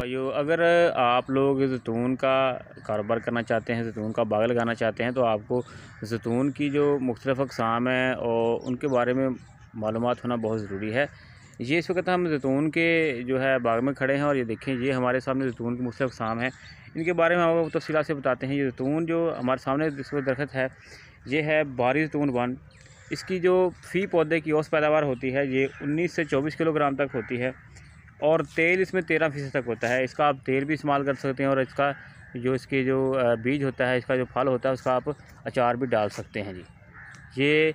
भाइयों अगर आप लोग जैतून का कारोबार करना चाहते हैं जैतून का बाग लगाना चाहते हैं तो आपको जैतून की जो मुख्तफ अकसाम हैं और उनके बारे में मालूम होना बहुत ज़रूरी है ये इस वक्त हम जैतून के जो है बाग में खड़े हैं और ये देखें ये हमारे सामने जैतून की मुख्तु अकसाम हैं इनके बारे में आपको तफसी से बताते हैं ये जैतून जो हमारे सामने इस वक्त दरखत है ये है बारी जैतून वन इसकी जो फ़ी पौधे की औस पैदावार होती है ये उन्नीस से चौबीस किलोग्राम तक होती है और तेल इसमें तेरह फीसद तक होता है इसका आप तेल भी इस्तेमाल कर सकते हैं और इसका जो इसके जो बीज होता है इसका जो फल होता है उसका आप अचार भी डाल सकते हैं जी ये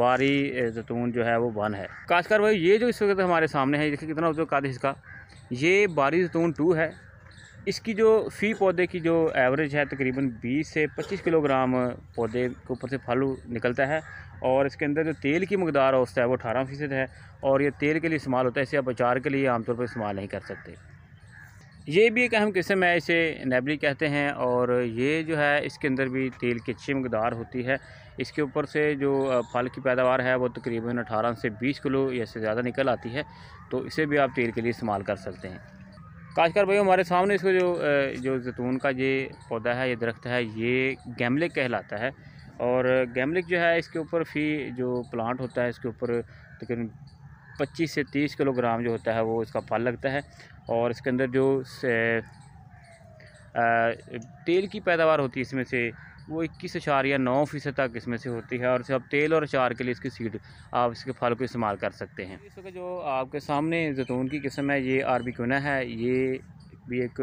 बारी जैतून जो है वो वन है खासकर भाई ये जो इस वक्त हमारे सामने है देखिए कितना उपयोग कादिश इसका ये बारी जैतून टू है इसकी जो फ़ी पौधे की जो एवरेज है तकरीबन 20 से 25 किलोग्राम पौधे के ऊपर से फल निकलता है और इसके अंदर जो तेल की मकदार औसत है वो अठारह फ़ीसद है और ये तेल के लिए इस्तेमाल होता है इसे आप अचार के लिए आमतौर पर इस्तेमाल नहीं कर सकते ये भी एक अहम किस्म है इसे नेबली कहते हैं और ये जो है इसके अंदर भी तेल की अच्छी मकदार होती है इसके ऊपर से जो फल की पैदावार है वो तकरीबन 18 से 20 किलो या से ज़्यादा निकल आती है तो इसे भी आप तेल के लिए इस्तेमाल कर सकते हैं काशकर भाई हमारे सामने इसको जो जो जैतून का ये पौधा है ये दरख्त है ये गैमलिक कहलाता है और गैमलिक जो है इसके ऊपर फी जो प्लांट होता है इसके ऊपर तकरीबन पच्चीस से तीस किलोग्राम जो होता है वो इसका फल लगता है और इसके अंदर जो तेल की पैदावार होती है इसमें से वो इक्कीस अचार या नौ फ़ीसद तक इसमें से होती है और इसे आप तेल और अचार के लिए इसकी सीड आप इसके फल को इस्तेमाल कर सकते हैं इस वक्त जो आपके सामने जैतून की किस्म है ये क्यूना है ये भी एक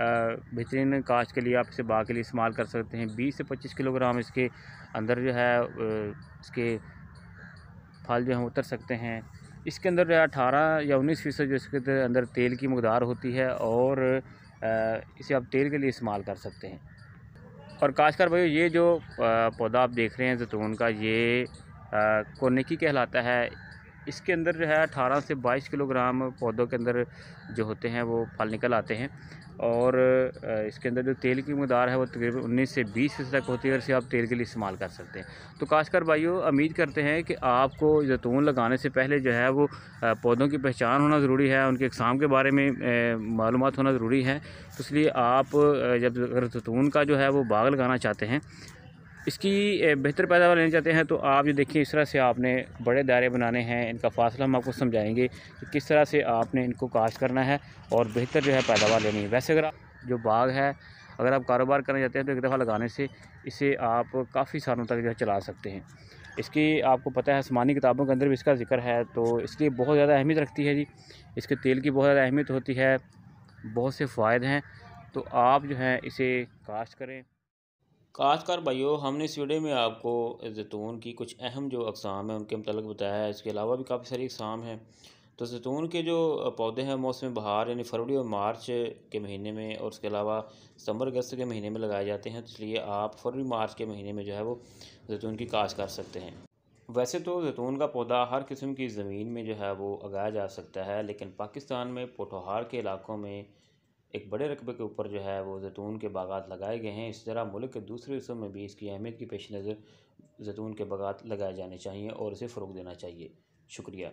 बेहतरीन काश के लिए आप इसे बाग के लिए इस्तेमाल कर सकते हैं बीस से पच्चीस किलोग्राम इसके अंदर जो है इसके फल जो है उतर सकते हैं इसके अंदर जो है अठारह या उन्नीस फ़ीसद जो इसके अंदर तेल की मकदार होती है और इसे आप तेल के लिए इस्तेमाल कर सकते हैं और खासकर भाई ये जो पौधा आप देख रहे हैं जैतून का ये कोनिकी कहलाता है इसके अंदर जो है अठारह से बाईस किलोग्राम पौधों के अंदर जो होते हैं वो फल निकल आते हैं और इसके अंदर जो तेल की मदार है वो तकरीबन उन्नीस से बीस फीसद तक होती है और इसे आप तेल के लिए इस्तेमाल कर सकते हैं तो खासकर भाइयों उम्मीद करते हैं कि आपको जैतून लगाने से पहले जो है वो पौधों की पहचान होना ज़रूरी है उनके इकसाम के बारे में मालूम होना ज़रूरी है तो इसलिए आप जब अगर जैतून का जो है वो बाग लगाना चाहते हैं इसकी बेहतर पैदावार लेना चाहते हैं तो आप जो देखिए इस तरह से आपने बड़े दायरे बनाने हैं इनका फासला हम आपको समझाएंगे कि किस तरह से आपने इनको काश करना है और बेहतर जो है पैदावार लेनी है वैसे अगर आप जो बाग है अगर आप कारोबार करना चाहते हैं तो एक दफ़ा लगाने से इसे आप काफ़ी सालों तक जो है चला सकते हैं इसकी आपको पता है आसमानी किताबों के अंदर भी इसका जिक्र है तो इसकी बहुत ज़्यादा अहमियत रखती है जी इसके तेल की बहुत ज़्यादा अहमियत होती है बहुत से फ़ायदे हैं तो आप जो है इसे काश्त करें काशकार भाइयों हमने इस वीडियो में आपको जैतून की कुछ अहम जो अकसाम हैं उनके मतलब बताया है इसके अलावा भी काफ़ी सारी अकसाम हैं तो जैतून के जो पौधे हैं मौसम बहार यानी फरवरी और मार्च के महीने में और उसके अलावा सितंबर अगस्त के महीने में लगाए जाते हैं तो इसलिए आप फरवरी मार्च के महीने में जो है वो जैतून की काश कर सकते हैं वैसे तो जैतून का पौधा हर किस्म की ज़मीन में जो है वो उगाया जा सकता है लेकिन पाकिस्तान में पोठोहार के इलाकों में एक बड़े रकबे के ऊपर जो है वो जैतून के बागात लगाए गए हैं इस तरह मुल्क के दूसरे हिस्सों में भी इसकी अहमियत की पेश नज़र जैतून के बागात लगाए जाने चाहिए और इसे फ़रोग देना चाहिए शुक्रिया